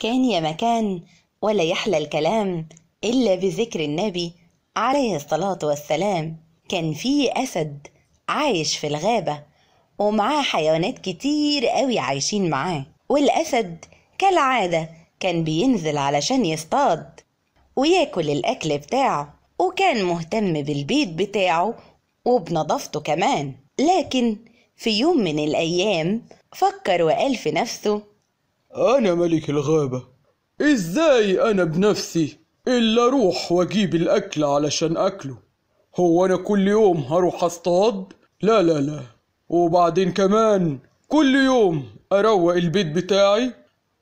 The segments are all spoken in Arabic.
كان يا مكان ولا يحلى الكلام إلا بذكر النبي عليه الصلاة والسلام كان في أسد عايش في الغابة ومعاه حيوانات كتير قوي عايشين معاه والأسد كالعادة كان بينزل علشان يصطاد وياكل الأكل بتاعه وكان مهتم بالبيت بتاعه وبنظافته كمان لكن في يوم من الأيام فكر وقال في نفسه أنا ملك الغابة إزاي أنا بنفسي إلا أروح وأجيب الأكل علشان أكله هو أنا كل يوم هروح أصطاد؟ لا لا لا وبعدين كمان كل يوم أروق البيت بتاعي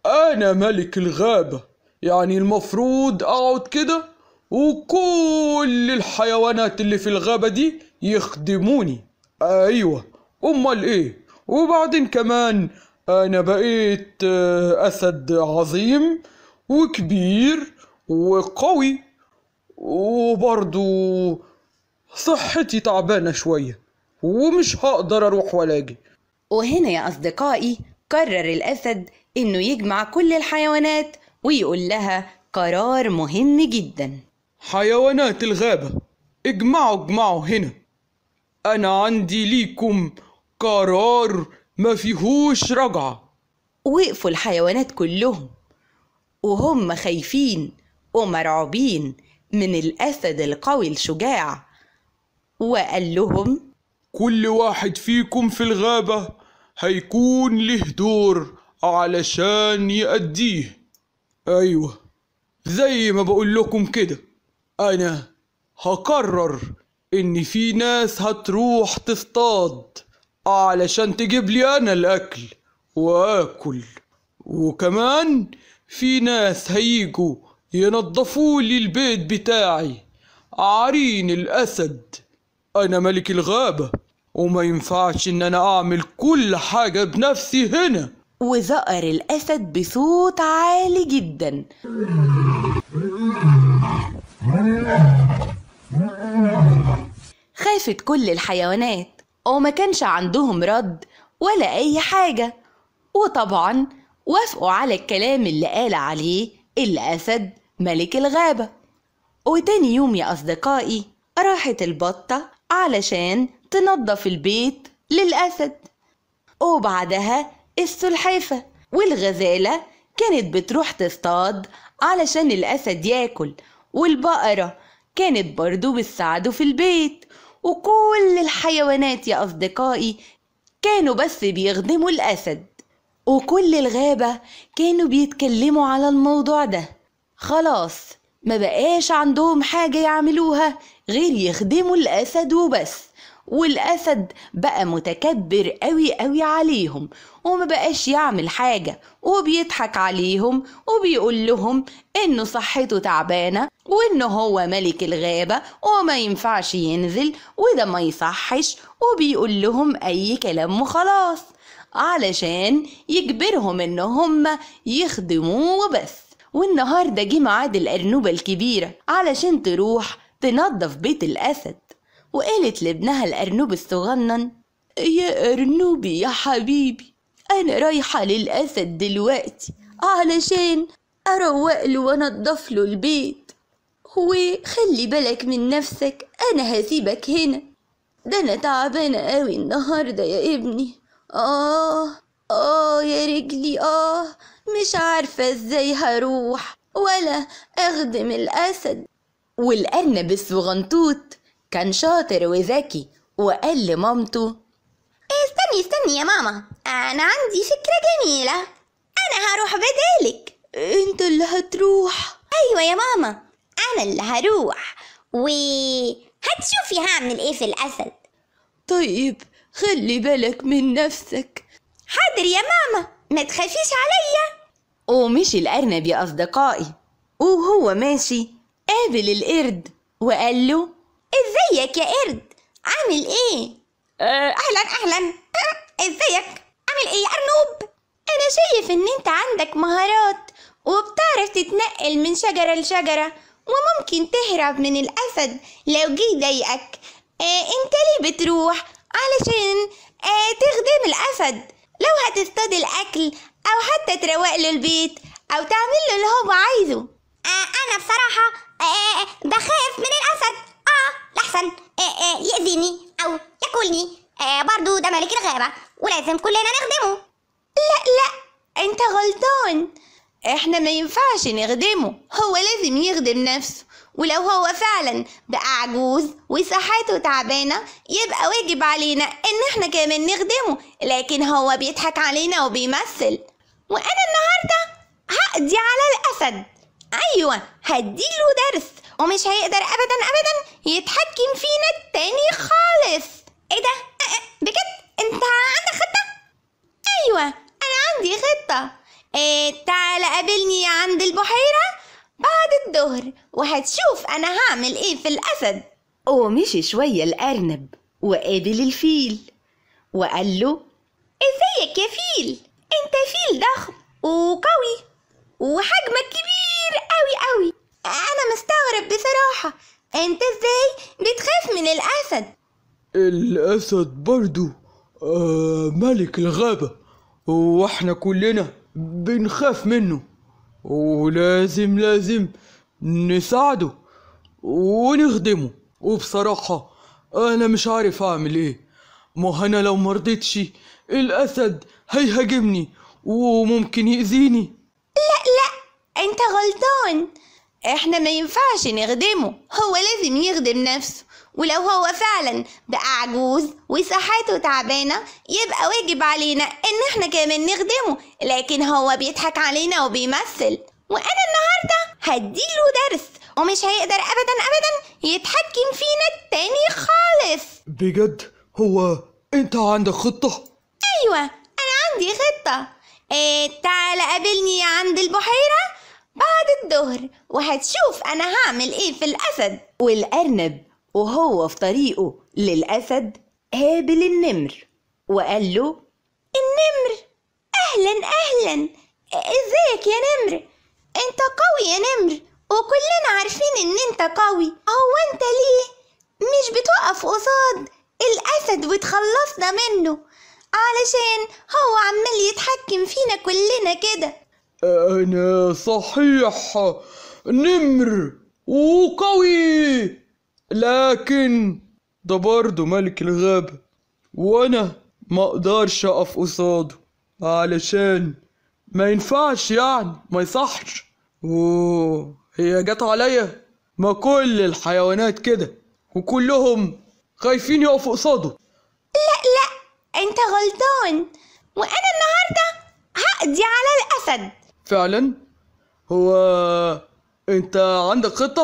أنا ملك الغابة يعني المفروض أقعد كده وكل الحيوانات اللي في الغابة دي يخدموني أيوة أمال إيه وبعدين كمان أنا بقيت آه، أسد عظيم وكبير وقوي وبرضو صحتي تعبانة شوية ومش هقدر أروح ولا أجي وهنا يا أصدقائي قرر الأسد إنه يجمع كل الحيوانات ويقول لها قرار مهم جدا حيوانات الغابة اجمعوا اجمعوا هنا أنا عندي ليكم قرار ما فيهوش رجعة وقفوا الحيوانات كلهم وهم خايفين ومرعوبين من الأسد القوي الشجاع وقال لهم كل واحد فيكم في الغابة هيكون له دور علشان يأديه أيوة زي ما بقول لكم كده أنا هقرر إن في ناس هتروح تصطاد علشان تجيب لي أنا الأكل وآكل وكمان في ناس هيجوا ينظفوا لي البيت بتاعي عرين الأسد أنا ملك الغابة وما ينفعش إن أنا أعمل كل حاجة بنفسي هنا وزقر الأسد بصوت عالي جدا خافت كل الحيوانات وما كانش عندهم رد ولا أي حاجة وطبعا وافقوا على الكلام اللي قال عليه الأسد ملك الغابة وتاني يوم يا أصدقائي راحت البطة علشان تنظف البيت للأسد وبعدها السلحفة والغزالة كانت بتروح تصطاد علشان الأسد ياكل والبقرة كانت برضو بتساعده في البيت وكل الحيوانات يا أصدقائي كانوا بس بيخدموا الأسد وكل الغابة كانوا بيتكلموا على الموضوع ده خلاص ما بقاش عندهم حاجة يعملوها غير يخدموا الأسد وبس والاسد بقى متكبر قوي قوي عليهم وما بقاش يعمل حاجة وبيضحك عليهم وبيقول لهم انه صحته تعبانة وانه هو ملك الغابة وما ينفعش ينزل وده ما يصحش وبيقول لهم اي كلام وخلاص علشان يجبرهم ان هم يخدموه وبس والنهاردة جه ميعاد الأرنوبة الكبيرة علشان تروح تنظف بيت الأسد وقالت لابنها الأرنب الصغنن يا أرنبي يا حبيبي أنا رايحة للأسد دلوقتي علشان أروق له وأنضف له البيت وخلي بالك من نفسك أنا هسيبك هنا ده أنا تعبانة أوي النهاردة يا ابني آه آه يا رجلي آه مش عارفة إزاي هروح ولا أخدم الأسد والأرنب الصغنطوط كان شاطر وذكي وقال لمامته استني استني يا ماما أنا عندي فكرة جميلة أنا هروح بدالك أنت اللي هتروح أيوة يا ماما أنا اللي هروح و هتشوفي هعمل إيه في الأسد طيب خلي بالك من نفسك حاضر يا ماما ما تخافيش عليا ومشي الأرنب يا أصدقائي وهو ماشي قابل القرد وقال له ازيك يا قرد عامل ايه آه. اهلا اهلا آه، ازيك عامل ايه يا ارنوب انا شايف ان انت عندك مهارات وبتعرف تتنقل من شجرة لشجرة وممكن تهرب من الاسد لو جه ضايقك آه انت ليه بتروح علشان آه تخدم الاسد لو هتصطاد الاكل او حتى تروق له البيت او تعمل له اللي هو عايزه آه انا بصراحة آه بخاف من الاسد آه لحسن آه، يأذيني أو ياكلني آه، برضو ده ملك الغابة ولازم كلنا نخدمه لا لا انت غلطان احنا ما ينفعش نخدمه هو لازم يخدم نفسه ولو هو فعلا بقى عجوز وصحته تعبانه يبقى واجب علينا ان احنا كمان نخدمه لكن هو بيضحك علينا وبيمثل وانا النهارده هقضي على الاسد ايوه هديله درس ومش هيقدر ابدا ابدا يتحكم فينا التاني خالص ايه ده بجد انت عندك خطه ايوه انا عندي خطه إيه تعال قابلني عند البحيره بعد الظهر وهتشوف انا هعمل ايه في الاسد ومشي شويه الارنب وقابل الفيل وقال له ازيك يا فيل انت فيل ضخم وقوي وحجمك كبير بصراحة أنت إزاي بتخاف من الأسد؟ الأسد برضو آه ملك الغابة وإحنا كلنا بنخاف منه ولازم لازم نساعده ونخدمه وبصراحة أنا مش عارف أعمل إيه ما أنا لو مرضتش الأسد هيهاجمني وممكن يأذيني لا لا أنت غلطان احنا ما ينفعش نخدمه هو لازم يخدم نفسه ولو هو فعلا بقى عجوز وصحته تعبانه يبقى واجب علينا ان احنا كمان نخدمه لكن هو بيضحك علينا وبيمثل وانا النهارده هديله درس ومش هيقدر ابدا ابدا يتحكم فينا التاني خالص بجد هو انت عندك خطه ايوه انا عندي خطه إيه تعال قابلني عند البحيره بعد الظهر وهتشوف أنا هعمل إيه في الأسد والأرنب وهو في طريقه للأسد قابل النمر وقال له النمر أهلا أهلا إزيك يا نمر أنت قوي يا نمر وكلنا عارفين إن أنت قوي هو أنت ليه مش بتوقف قصاد الأسد وتخلصنا منه علشان هو عمال يتحكم فينا كلنا كده أنا صحيح نمر وقوي لكن ده برضه ملك الغابة وأنا ما أقدرش أقف قصاده علشان ما ينفعش يعني ما يصحش أوه هي جت عليا ما كل الحيوانات كده وكلهم خايفين يقفوا قصاده لا لا انت غلطان وانا النهارده هقضي على الاسد فعلا هو انت عندك خطة؟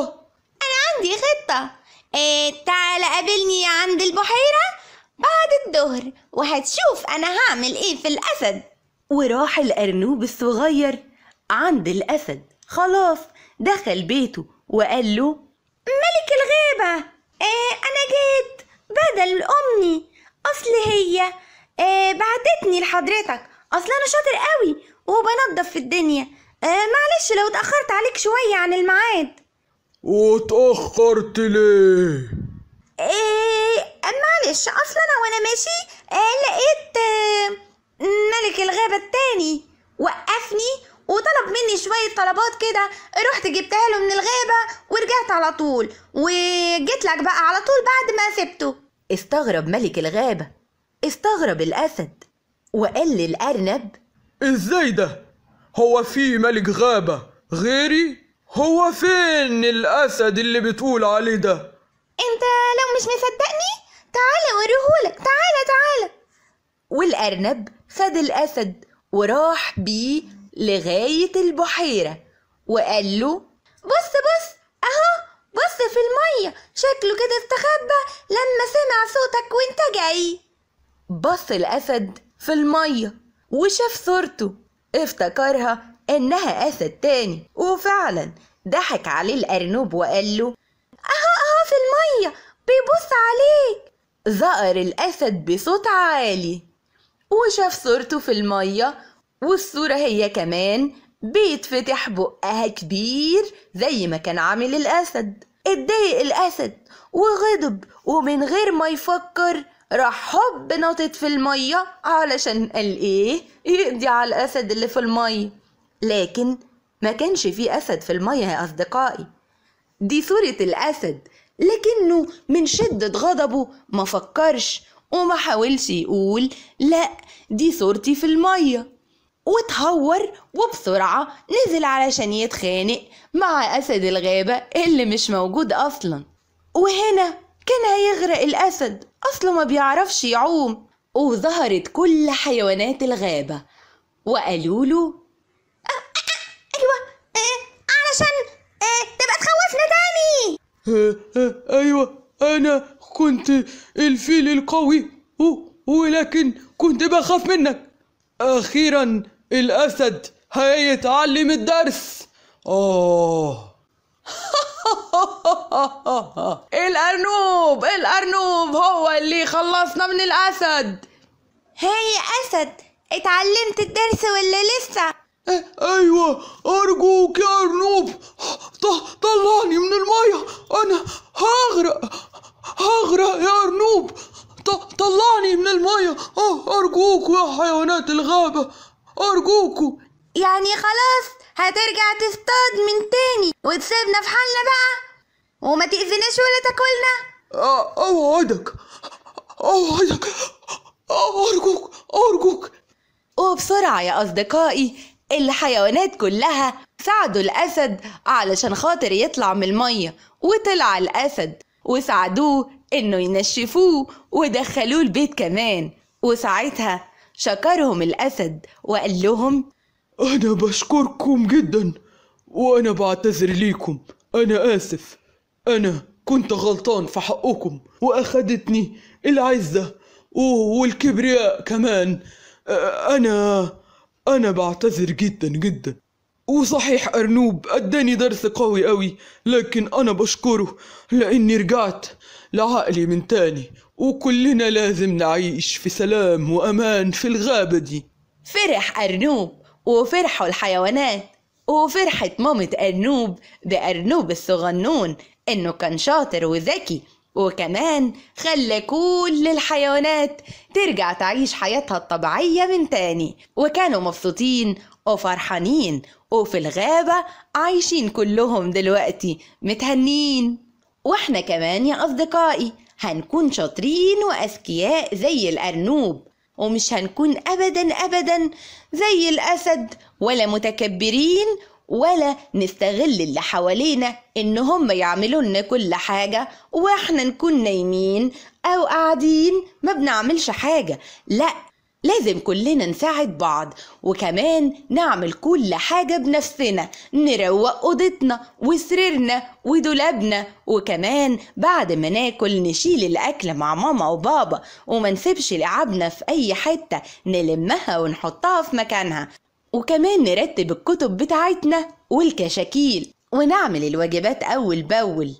انا عندي خطة إيه تعال قابلني عند البحيرة بعد الظهر وهتشوف انا هعمل ايه في الاسد وراح الارنوب الصغير عند الاسد خلاص دخل بيته وقال له ملك الغابة إيه انا جيت بدل امي اصل هي إيه بعتتني لحضرتك اصل انا شاطر قوي وبنضف في الدنيا آه معلش لو اتأخرت عليك شوية عن الميعاد واتأخرت ليه؟ ايه معلش اصلا انا وانا ماشي آه لقيت آه ملك الغابة التاني وقفني وطلب مني شوية طلبات كده رحت جبتها له من الغابة ورجعت على طول وجيت لك بقى على طول بعد ما سبته استغرب ملك الغابة استغرب الأسد وقال للأرنب ازاي ده هو في ملك غابة غيري هو فين الأسد اللي بتقول عليه ده انت لو مش مصدقني تعالى اوريهولك تعالى تعالى والأرنب خد الأسد وراح بيه لغاية البحيرة وقال له بص بص أهو بص في المية شكله كده استخبى لما سمع صوتك وانت جاي بص الأسد في المية وشاف صورته افتكرها إنها أسد تاني وفعلا ضحك عليه الأرنوب وقال له أهو أهو في المية بيبص عليك ظهر الأسد بصوت عالي وشاف صورته في المية والصورة هي كمان بيتفتح بقها كبير زي ما كان عامل الأسد اتضايق الأسد وغضب ومن غير ما يفكر راح حب نطت في المية علشان قال ايه يقضي على الأسد اللي في المية لكن ما كانش في أسد في المية يا أصدقائي دي صورة الأسد لكنه من شدة غضبه ما فكرش وما حاولش يقول لا دي صورتي في المية واتهور وبسرعة نزل علشان يتخانق مع أسد الغابة اللي مش موجود أصلا وهنا كان هيغرق الأسد أصله ما بيعرفش يعوم وظهرت كل حيوانات الغابة وقالوا له أيوة علشان تبقى تخوفنا تاني أيوة أنا كنت الفيل القوي ولكن كنت بخاف منك أخيرا الأسد هيتعلم الدرس أوه الأرنوب الأرنوب هو اللي خلصنا من الأسد هاي أسد اتعلمت الدرس ولا لسه؟ إيه، أيوة أرجوك يا أرنوب طلعني من المية أنا هغرق هغرق يا أرنوب طلعني من المية أه، أرجوك يا حيوانات الغابة أرجوكوا يعني خلاص هترجع تصطاد من تاني وتسيبنا في حالنا بقى وما تأذيناش ولا تاكلنا اوعدك اوعدك ارجوك ارجوك وبسرعة يا أصدقائي الحيوانات كلها ساعدوا الأسد علشان خاطر يطلع من المية وطلع الأسد وساعدوه إنه ينشفوه ودخلوه البيت كمان وساعتها شكرهم الأسد وقال لهم أنا بشكركم جدا وأنا بعتذر ليكم أنا آسف أنا كنت غلطان في حقكم وأخدتني العزة والكبرياء كمان أنا أنا بعتذر جدا جدا وصحيح أرنوب أداني درس قوي أوي لكن أنا بشكره لأني رجعت لعقلي من تاني وكلنا لازم نعيش في سلام وأمان في الغابة دي فرح أرنوب وفرحوا الحيوانات وفرحت مامة أرنوب بأرنوب الصغنون إنه كان شاطر وذكي وكمان خلى كل الحيوانات ترجع تعيش حياتها الطبيعية من تاني وكانوا مبسوطين وفرحانين وفي الغابة عايشين كلهم دلوقتي متهنين واحنا كمان يا أصدقائي هنكون شاطرين وأذكياء زي الأرنوب ومش هنكون أبدا أبدا زي الأسد ولا متكبرين ولا نستغل اللي حوالينا إن هم يعملولنا كل حاجة وإحنا نكون نايمين أو قاعدين ما بنعملش حاجة لأ لازم كلنا نساعد بعض وكمان نعمل كل حاجة بنفسنا نروق أوضتنا وسريرنا ودولابنا وكمان بعد ما ناكل نشيل الأكل مع ماما وبابا وما نسيبش لعابنا في أي حتة نلمها ونحطها في مكانها وكمان نرتب الكتب بتاعتنا والكشاكيل ونعمل الواجبات أول بأول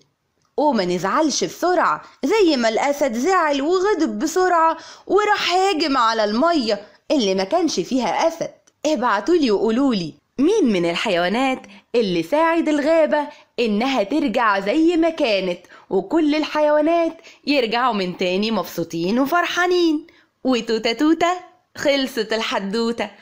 وما نزعلش بسرعة زي ما الأسد زعل وغضب بسرعة وراح هاجم على المية اللي ما كانش فيها أسد ابعتولي وقولولي مين من الحيوانات اللي ساعد الغابة إنها ترجع زي ما كانت وكل الحيوانات يرجعوا من تاني مبسوطين وفرحانين وتوتة توتة خلصت الحدوتة